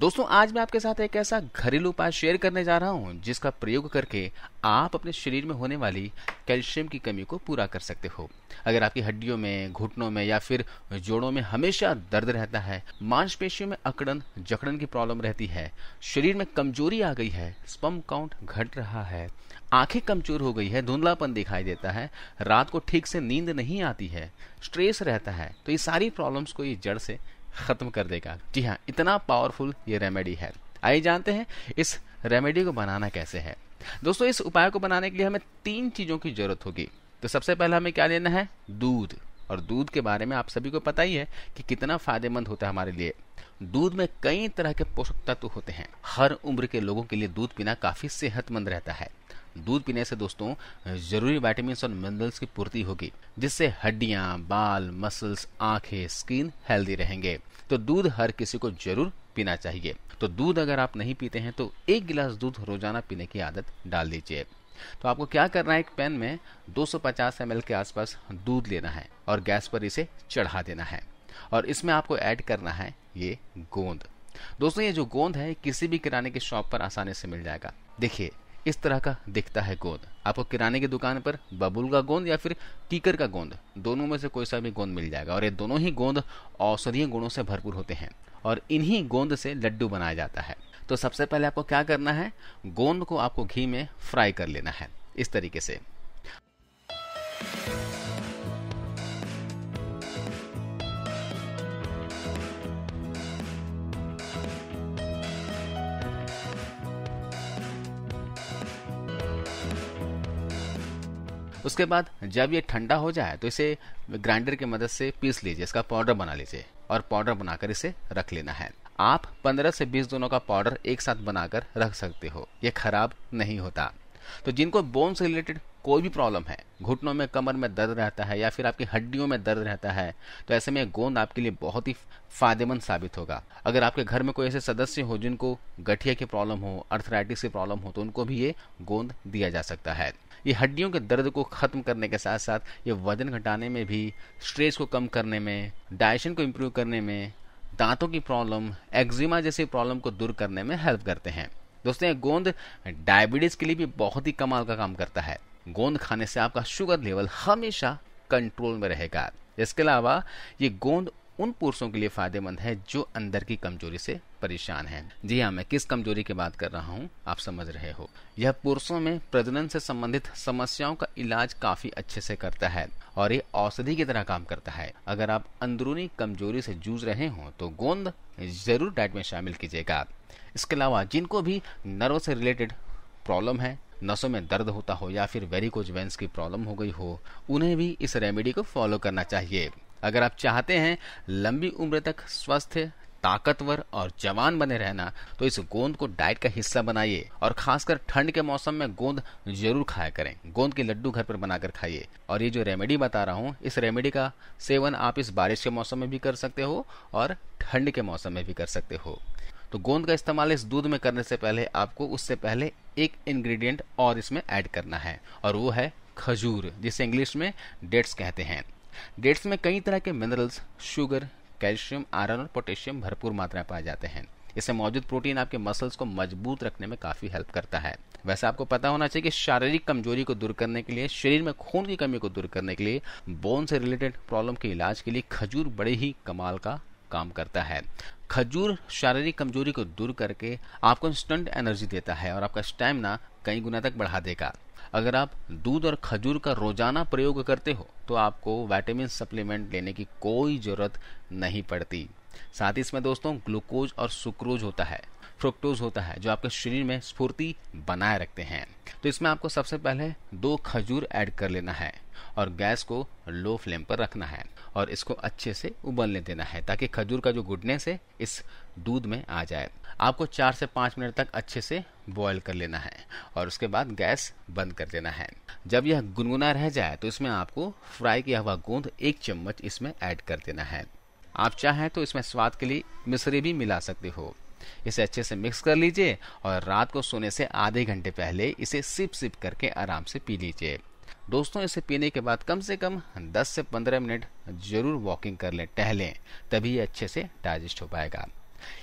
दोस्तों आज मैं आपके साथ एक ऐसा घरेलू उपाय शेयर करने जा रहा हूं जिसका प्रयोग करके आप अपने शरीर में होने वाली कैल्शियम की कमी को पूरा कर सकते हो अगर आपकी हड्डियों में घुटनों में या फिर जोड़ों में हमेशा दर्द रहता है मांसपेशियों में अकड़न जकड़न की प्रॉब्लम रहती है शरीर में कमजोरी आ गई है स्पम काउंट घट रहा है आंखें कमजोर हो गई है धुंधलापन दिखाई देता है रात को ठीक से नींद नहीं आती है स्ट्रेस रहता है तो ये सारी प्रॉब्लम्स को ये जड़ से ख़त्म कर देगा जी हाँ इतना पावरफुल ये रेमेडी है आइए जानते हैं इस रेमेडी को बनाना कैसे है दोस्तों इस उपाय को बनाने के लिए हमें तीन चीज़ों की ज़रूरत होगी तो सबसे पहले हमें क्या लेना है दूध और दूध के बारे में आप सभी को पता ही है कि कितना फ़ायदेमंद होता है हमारे लिए दूध में कई तरह के पोषक तत्व होते हैं हर उम्र के लोगों के लिए दूध पीना काफ़ी सेहतमंद रहता है दूध पीने से दोस्तों जरूरी वाइटामिन और मिनरल्स की पूर्ति होगी जिससे हड्डियां बाल मसल्स आंखें स्किन हेल्दी रहेंगे तो दूध हर किसी को जरूर पीना चाहिए तो दूध अगर आप नहीं पीते हैं तो एक गिलास दूध रोजाना पीने की आदत डाल दीजिए तो आपको क्या करना है एक पैन में 250 ml के आसपास दूध लेना है और गैस पर इसे चढ़ा देना है और इसमें आपको ऐड करना है ये गोंद दोस्तों ये जो गोंद है किसी भी किराने के शॉप पर आसानी से मिल जाएगा देखिए इस तरह का दिखता है गोंद आपको किराने की दुकान पर बबुल का गोंद या फिर कीकर का गोंद दोनों में से कोई सा भी गोंद मिल जाएगा और ये दोनों ही गोंद औषधीय गुणों से भरपूर होते हैं और इन्हीं गोंद से लड्डू बनाया जाता है तो सबसे पहले आपको क्या करना है गोंद को आपको घी में फ्राई कर लेना है इस तरीके से उसके बाद जब ये ठंडा हो जाए तो इसे ग्राइंडर की मदद से पीस लीजिए इसका पाउडर बना लीजिए और पाउडर बनाकर इसे रख लेना है आप 15 से 20 दोनों का पाउडर एक साथ बनाकर रख सकते हो ये खराब नहीं होता तो जिनको बोन से रिलेटेड कोई भी प्रॉब्लम है घुटनों में कमर में दर्द रहता है या फिर आपकी हड्डियों में दर्द रहता है तो ऐसे में गोंद आपके लिए बहुत ही फायदेमंद साबित होगा अगर आपके घर में कोई ऐसे सदस्य हो जिनको गठिया की प्रॉब्लम हो अर्थराइटिस की प्रॉब्लम हो तो उनको भी ये गोंद दिया जा सकता है ये हड्डियों के दर्द को ख़त्म करने के साथ साथ ये वजन घटाने में भी स्ट्रेस को कम करने में डाइजेशन को इम्प्रूव करने में दांतों की प्रॉब्लम एक्जिमा जैसी प्रॉब्लम को दूर करने में हेल्प करते हैं दोस्तों ये गोंद डायबिटीज़ के लिए भी बहुत ही कमाल का काम करता है गोंद खाने से आपका शुगर लेवल हमेशा कंट्रोल में रहेगा इसके अलावा ये गोंद उन पुरुषों के लिए फायदेमंद है जो अंदर की कमजोरी से परेशान हैं। जी हाँ मैं किस कमजोरी की बात कर रहा हूँ आप समझ रहे हो यह पुरुषों में प्रजनन से संबंधित समस्याओं का इलाज काफी अच्छे से करता है और ये औषधि की तरह काम करता है अगर आप अंदरूनी कमजोरी से जूझ रहे हो तो गोंद जरूर डाइट में शामिल कीजिएगा इसके अलावा जिनको भी नर्व से रिलेटेड प्रॉब्लम है नसों में दर्द होता हो या फिर वेरिकोज वेंस की प्रॉब्लम हो गई हो उन्हें भी इस रेमेडी को फॉलो करना चाहिए अगर आप चाहते हैं लंबी उम्र तक स्वस्थ ताकतवर और जवान बने रहना तो इस गोंद को डाइट का हिस्सा बनाइए और खासकर ठंड के मौसम में गोंद जरूर खाया करें गोंद के लड्डू घर पर बनाकर खाइए और ये जो रेमेडी बता रहा हूँ इस रेमेडी का सेवन आप इस बारिश के मौसम में भी कर सकते हो और ठंड के मौसम में भी कर सकते हो तो गोंद का इस्तेमाल इस दूध में करने से पहले आपको उससे पहले एक इंग्रेडिएंट और इसमें ऐड करना है और वो है खजूर जिसे इंग्लिश में डेट्स कहते हैं डेट्स में कई तरह के मिनरल्स शुगर कैल्शियम आयरन और पोटेशियम भरपूर मात्रा में पाए जाते हैं इससे मौजूद प्रोटीन आपके मसल्स को मजबूत रखने में काफ़ी हेल्प करता है वैसे आपको पता होना चाहिए कि शारीरिक कमजोरी को दूर करने के लिए शरीर में खून की कमी को दूर करने के लिए बोन से रिलेटेड प्रॉब्लम के इलाज के लिए खजूर बड़े ही कमाल का काम करता है खजूर शारीरिक कमजोरी को दूर करके आपको इंस्टेंट एनर्जी देता है और आपका स्टैमिना कई गुना तक बढ़ा देगा अगर आप दूध और खजूर का रोजाना प्रयोग करते हो तो आपको विटामिन सप्लीमेंट लेने की कोई ज़रूरत नहीं पड़ती साथ ही इसमें दोस्तों ग्लूकोज और सुक्रोज होता है फ्रुक्टोज होता है जो आपके शरीर में स्फूर्ति बनाए रखते हैं तो इसमें आपको सबसे पहले दो खजूर ऐड कर लेना है और गैस को लो फ्लेम पर रखना है और इसको अच्छे से उबलने देना है ताकि खजूर का जो गुडनेस है इस दूध में आ जाए आपको चार से पांच मिनट तक अच्छे से बॉयल कर लेना है और उसके बाद गैस बंद कर देना है जब यह गुनगुना रह जाए तो इसमें आपको फ्राई किया हुआ गोंद एक चम्मच इसमें ऐड कर देना है आप चाहें तो इसमें स्वाद के लिए मिश्री भी मिला सकते हो इसे अच्छे से मिक्स कर लीजिए और रात को सोने से आधे घंटे पहले इसे सिप सिप करके आराम से पी लीजिए दोस्तों इसे पीने के बाद कम से कम 10 से 15 मिनट जरूर वॉकिंग कर लें टहलें तभी अच्छे से डाइजेस्ट हो पाएगा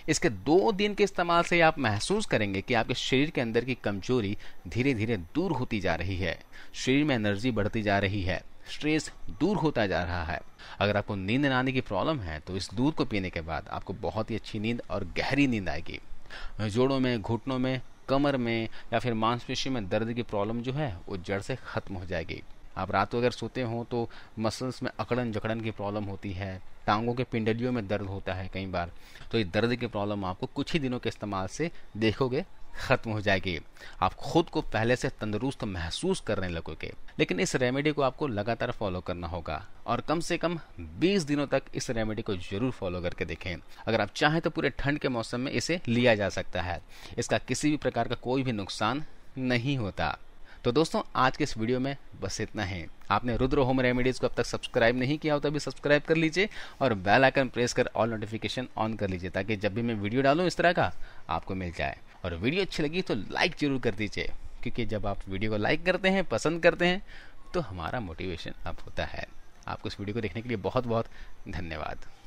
इसके दो दिन के इस्तेमाल से आप महसूस करेंगे कि आपके शरीर के अंदर की कमजोरी धीरे धीरे दूर होती जा रही है शरीर में एनर्जी बढ़ती जा रही है स्ट्रेस दूर होता जा रहा है अगर आपको नींद आने की प्रॉब्लम है तो इस दूध को पीने के बाद आपको बहुत ही अच्छी नींद और गहरी नींद आएगी जोड़ों में घुटनों में कमर में या फिर मांसपेशी में दर्द की प्रॉब्लम जो है वो जड़ से ख़त्म हो जाएगी आप रात को अगर सोते हो तो मसल्स में अकड़न जकड़न की प्रॉब्लम होती है टांगों के पिंडलियों में दर्द होता है कई बार तो ये दर्द की प्रॉब्लम आपको कुछ ही दिनों के इस्तेमाल से देखोगे ख़त्म हो जाएगी आप खुद को पहले से तंदुरुस्त महसूस करने लगोगे लेकिन इस रेमेडी को आपको लगातार फॉलो करना होगा और कम से कम 20 दिनों तक इस रेमेडी को जरूर फॉलो करके देखें अगर आप चाहें तो पूरे ठंड के मौसम में इसे लिया जा सकता है इसका किसी भी प्रकार का कोई भी नुकसान नहीं होता तो दोस्तों आज के इस वीडियो में बस इतना है आपने रुद्र होम रेमेडीज़ को अब तक सब्सक्राइब नहीं किया हो तो अभी सब्सक्राइब कर लीजिए और बेल आइकन प्रेस कर ऑल नोटिफिकेशन ऑन कर लीजिए ताकि जब भी मैं वीडियो डालूं इस तरह का आपको मिल जाए और वीडियो अच्छी लगी तो लाइक ज़रूर कर दीजिए क्योंकि जब आप वीडियो को लाइक करते हैं पसंद करते हैं तो हमारा मोटिवेशन अप होता है आपको इस वीडियो को देखने के लिए बहुत बहुत धन्यवाद